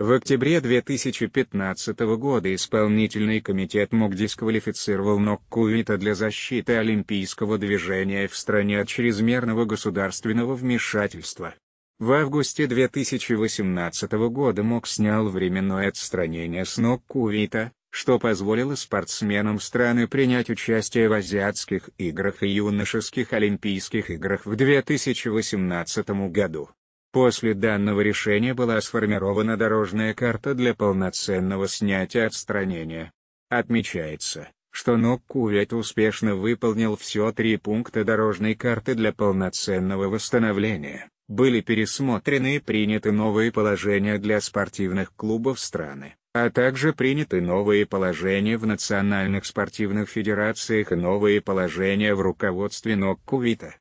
В октябре 2015 года исполнительный комитет МОК дисквалифицировал НОК для защиты олимпийского движения в стране от чрезмерного государственного вмешательства. В августе 2018 года МОК снял временное отстранение с НОК что позволило спортсменам страны принять участие в Азиатских играх и юношеских Олимпийских играх в 2018 году. После данного решения была сформирована дорожная карта для полноценного снятия отстранения. Отмечается, что НОК Кувейт успешно выполнил все три пункта дорожной карты для полноценного восстановления, были пересмотрены и приняты новые положения для спортивных клубов страны, а также приняты новые положения в национальных спортивных федерациях и новые положения в руководстве НОК Кувейта.